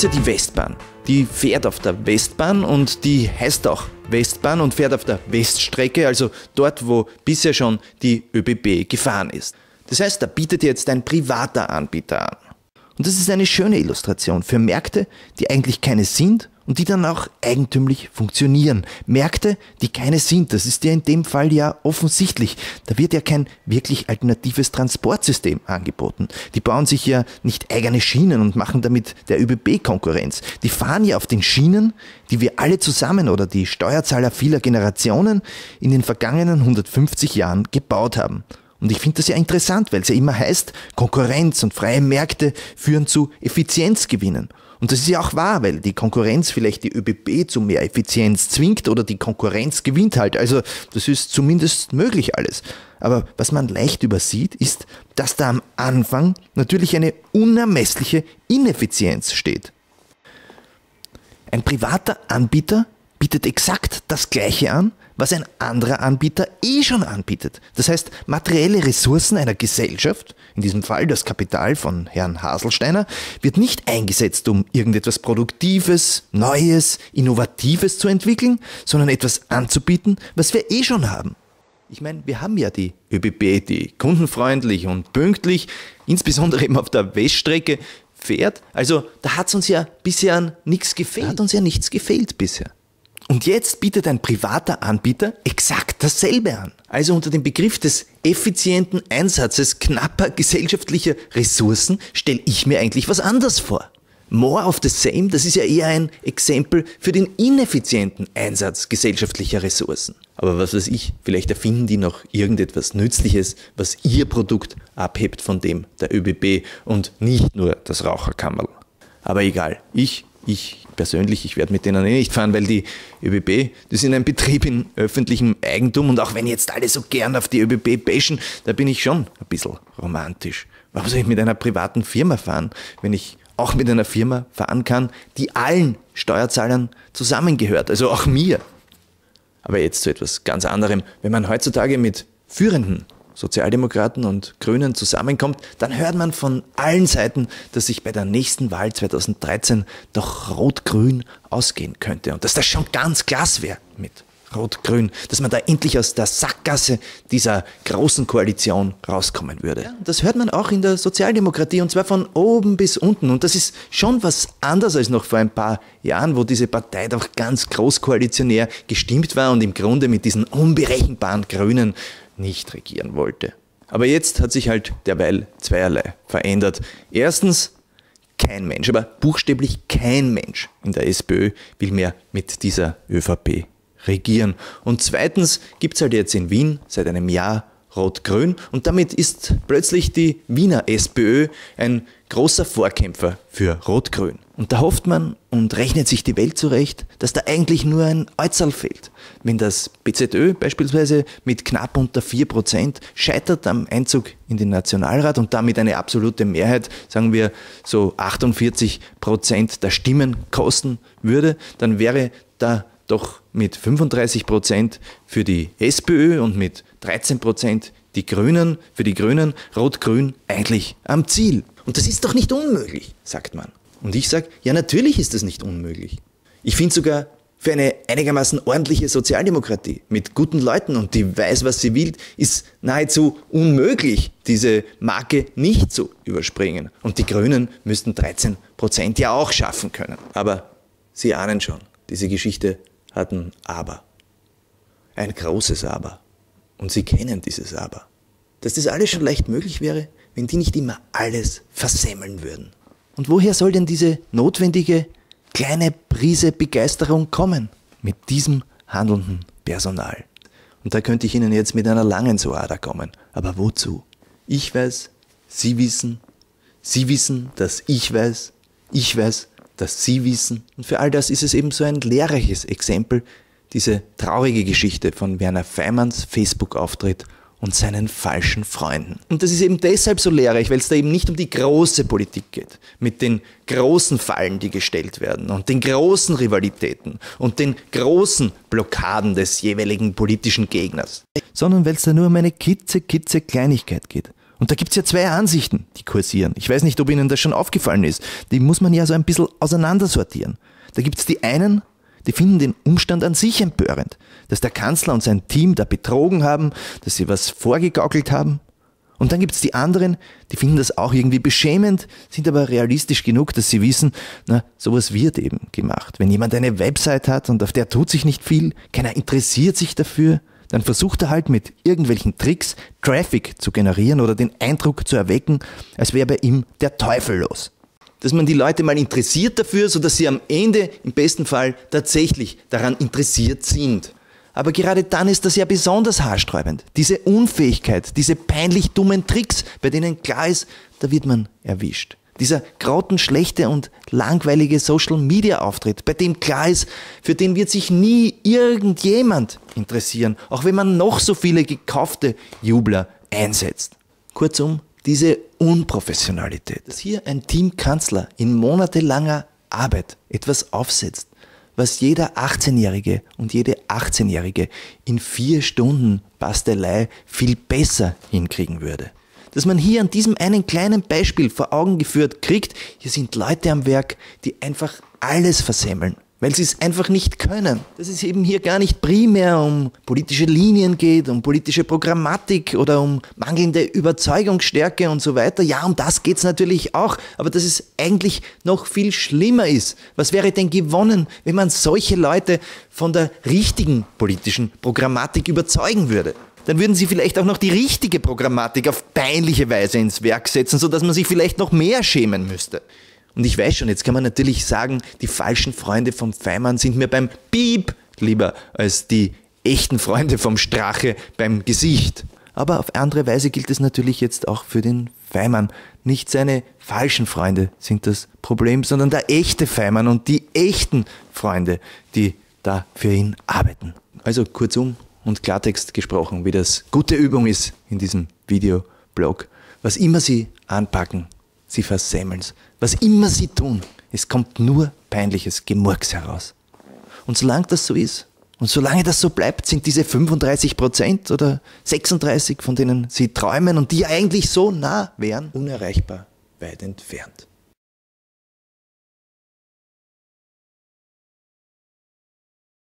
gibt's ja die Westbahn. Die fährt auf der Westbahn und die heißt auch Westbahn und fährt auf der Weststrecke, also dort, wo bisher schon die ÖBB gefahren ist. Das heißt, da bietet jetzt ein privater Anbieter an. Und das ist eine schöne Illustration für Märkte, die eigentlich keine sind und die dann auch eigentümlich funktionieren. Märkte, die keine sind, das ist ja in dem Fall ja offensichtlich. Da wird ja kein wirklich alternatives Transportsystem angeboten. Die bauen sich ja nicht eigene Schienen und machen damit der ÖBB Konkurrenz. Die fahren ja auf den Schienen, die wir alle zusammen oder die Steuerzahler vieler Generationen in den vergangenen 150 Jahren gebaut haben. Und ich finde das ja interessant, weil es ja immer heißt, Konkurrenz und freie Märkte führen zu Effizienzgewinnen. Und das ist ja auch wahr, weil die Konkurrenz vielleicht die ÖBB zu mehr Effizienz zwingt oder die Konkurrenz gewinnt halt. Also das ist zumindest möglich alles. Aber was man leicht übersieht, ist, dass da am Anfang natürlich eine unermessliche Ineffizienz steht. Ein privater Anbieter bietet exakt das Gleiche an was ein anderer Anbieter eh schon anbietet. Das heißt, materielle Ressourcen einer Gesellschaft, in diesem Fall das Kapital von Herrn Haselsteiner, wird nicht eingesetzt, um irgendetwas Produktives, Neues, Innovatives zu entwickeln, sondern etwas anzubieten, was wir eh schon haben. Ich meine, wir haben ja die ÖBB, die kundenfreundlich und pünktlich, insbesondere eben auf der Weststrecke, fährt. Also da hat es uns ja bisher nichts gefehlt. Da hat uns ja nichts gefehlt bisher. Und jetzt bietet ein privater Anbieter exakt dasselbe an. Also unter dem Begriff des effizienten Einsatzes knapper gesellschaftlicher Ressourcen stelle ich mir eigentlich was anderes vor. More of the same, das ist ja eher ein Exempel für den ineffizienten Einsatz gesellschaftlicher Ressourcen. Aber was weiß ich, vielleicht erfinden die noch irgendetwas Nützliches, was ihr Produkt abhebt von dem der ÖBB und nicht nur das Raucherkammerl. Aber egal, ich ich persönlich, ich werde mit denen eh nicht fahren, weil die ÖBB, die sind ein Betrieb in öffentlichem Eigentum und auch wenn jetzt alle so gern auf die ÖBB bashen, da bin ich schon ein bisschen romantisch. Warum soll ich mit einer privaten Firma fahren, wenn ich auch mit einer Firma fahren kann, die allen Steuerzahlern zusammengehört, also auch mir. Aber jetzt zu etwas ganz anderem. Wenn man heutzutage mit führenden Sozialdemokraten und Grünen zusammenkommt, dann hört man von allen Seiten, dass sich bei der nächsten Wahl 2013 doch Rot-Grün ausgehen könnte und dass das schon ganz glas wäre mit Rot-Grün, dass man da endlich aus der Sackgasse dieser großen Koalition rauskommen würde. Ja, das hört man auch in der Sozialdemokratie und zwar von oben bis unten. Und das ist schon was anderes als noch vor ein paar Jahren, wo diese Partei doch ganz großkoalitionär gestimmt war und im Grunde mit diesen unberechenbaren Grünen nicht regieren wollte. Aber jetzt hat sich halt derweil zweierlei verändert. Erstens, kein Mensch, aber buchstäblich kein Mensch in der SPÖ will mehr mit dieser ÖVP regieren. Und zweitens gibt es halt jetzt in Wien seit einem Jahr Rot-Grün und damit ist plötzlich die Wiener SPÖ ein großer Vorkämpfer für Rot-Grün. Und da hofft man und rechnet sich die Welt zurecht, dass da eigentlich nur ein Äußerl fehlt. Wenn das BZÖ beispielsweise mit knapp unter 4% scheitert am Einzug in den Nationalrat und damit eine absolute Mehrheit, sagen wir so 48% der Stimmen kosten würde, dann wäre da doch mit 35% für die SPÖ und mit 13% die Grünen, für die Grünen, Rot-Grün eigentlich am Ziel. Und das ist doch nicht unmöglich, sagt man. Und ich sage, ja natürlich ist das nicht unmöglich. Ich finde sogar für eine einigermaßen ordentliche Sozialdemokratie mit guten Leuten und die weiß, was sie will, ist nahezu unmöglich, diese Marke nicht zu überspringen. Und die Grünen müssten 13 Prozent ja auch schaffen können. Aber Sie ahnen schon, diese Geschichte hat ein Aber. Ein großes Aber. Und Sie kennen dieses Aber. Dass das alles schon leicht möglich wäre, wenn die nicht immer alles versemmeln würden. Und woher soll denn diese notwendige kleine Prise Begeisterung kommen mit diesem handelnden Personal? Und da könnte ich Ihnen jetzt mit einer langen Suada kommen. Aber wozu? Ich weiß, Sie wissen, Sie wissen, dass ich weiß, ich weiß, dass Sie wissen. Und für all das ist es eben so ein lehrreiches Exempel, diese traurige Geschichte von Werner Feimanns Facebook-Auftritt und seinen falschen Freunden. Und das ist eben deshalb so lehrreich, weil es da eben nicht um die große Politik geht, mit den großen Fallen, die gestellt werden und den großen Rivalitäten und den großen Blockaden des jeweiligen politischen Gegners, sondern weil es da nur um eine kitze, kitze Kleinigkeit geht. Und da gibt es ja zwei Ansichten, die kursieren. Ich weiß nicht, ob Ihnen das schon aufgefallen ist. Die muss man ja so ein bisschen auseinandersortieren. Da gibt es die einen, die finden den Umstand an sich empörend, dass der Kanzler und sein Team da betrogen haben, dass sie was vorgegaukelt haben. Und dann gibt es die anderen, die finden das auch irgendwie beschämend, sind aber realistisch genug, dass sie wissen, na, sowas wird eben gemacht. Wenn jemand eine Website hat und auf der tut sich nicht viel, keiner interessiert sich dafür, dann versucht er halt mit irgendwelchen Tricks Traffic zu generieren oder den Eindruck zu erwecken, als wäre bei ihm der Teufel los dass man die Leute mal interessiert dafür, so dass sie am Ende im besten Fall tatsächlich daran interessiert sind. Aber gerade dann ist das ja besonders haarsträubend. Diese Unfähigkeit, diese peinlich dummen Tricks, bei denen klar ist, da wird man erwischt. Dieser grottenschlechte und langweilige Social-Media-Auftritt, bei dem klar ist, für den wird sich nie irgendjemand interessieren, auch wenn man noch so viele gekaufte Jubler einsetzt. Kurzum, diese Unprofessionalität, dass hier ein Teamkanzler in monatelanger Arbeit etwas aufsetzt, was jeder 18-Jährige und jede 18-Jährige in vier Stunden Bastelei viel besser hinkriegen würde. Dass man hier an diesem einen kleinen Beispiel vor Augen geführt kriegt, hier sind Leute am Werk, die einfach alles versemmeln weil sie es einfach nicht können. Dass es eben hier gar nicht primär um politische Linien geht, um politische Programmatik oder um mangelnde Überzeugungsstärke und so weiter. Ja, um das geht's natürlich auch, aber dass es eigentlich noch viel schlimmer ist. Was wäre denn gewonnen, wenn man solche Leute von der richtigen politischen Programmatik überzeugen würde? dann würden sie vielleicht auch noch die richtige Programmatik auf peinliche Weise ins Werk setzen, sodass man sich vielleicht noch mehr schämen müsste. Und ich weiß schon, jetzt kann man natürlich sagen, die falschen Freunde vom Feimann sind mir beim Piep lieber als die echten Freunde vom Strache beim Gesicht. Aber auf andere Weise gilt es natürlich jetzt auch für den Feimann. Nicht seine falschen Freunde sind das Problem, sondern der echte Feimann und die echten Freunde, die da für ihn arbeiten. Also kurzum und Klartext gesprochen, wie das gute Übung ist in diesem Videoblog. Was immer Sie anpacken, sie versemmeln's. Was immer sie tun, es kommt nur peinliches Gemurks heraus. Und solange das so ist, und solange das so bleibt, sind diese 35 Prozent oder 36, von denen sie träumen und die eigentlich so nah wären, unerreichbar weit entfernt.